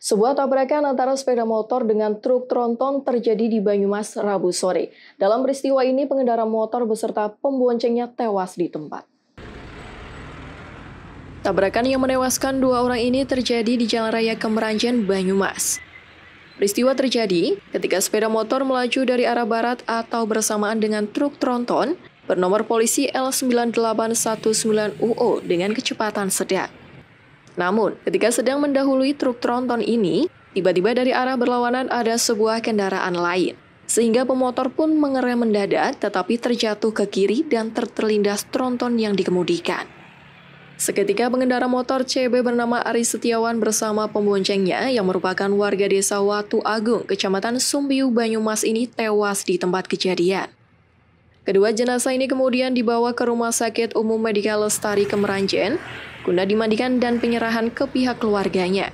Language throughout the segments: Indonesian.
Sebuah tabrakan antara sepeda motor dengan truk tronton terjadi di Banyumas Rabu sore. Dalam peristiwa ini, pengendara motor beserta pemboncengnya tewas di tempat. Tabrakan yang menewaskan dua orang ini terjadi di Jalan Raya Kemeranjen, Banyumas. Peristiwa terjadi ketika sepeda motor melaju dari arah barat atau bersamaan dengan truk tronton bernomor polisi L9819UO dengan kecepatan sedang. Namun, ketika sedang mendahului truk tronton ini, tiba-tiba dari arah berlawanan ada sebuah kendaraan lain. Sehingga pemotor pun mengerem mendadak tetapi terjatuh ke kiri dan tertelindas tronton yang dikemudikan. Seketika pengendara motor CB bernama Ari Setiawan bersama pemboncengnya yang merupakan warga desa Watu Agung, kecamatan Sumbiu, Banyumas ini tewas di tempat kejadian. Kedua jenazah ini kemudian dibawa ke Rumah Sakit Umum Medika Lestari Kemeranjen guna dimandikan dan penyerahan ke pihak keluarganya.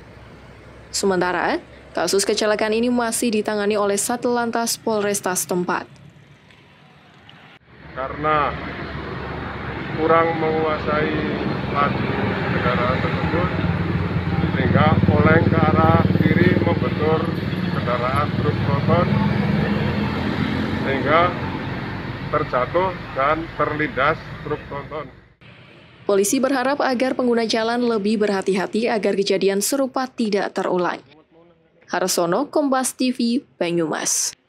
Sementara, kasus kecelakaan ini masih ditangani oleh Satlantas Polresta setempat. Karena kurang menguasai laju kendaraan tersebut, sehingga oleng ke arah kiri membentur kendaraan truk motor sehingga terjatuh dan terlindas truk tonton. Polisi berharap agar pengguna jalan lebih berhati-hati agar kejadian serupa tidak terulang. Harsono, Kompas TV, Banyumas.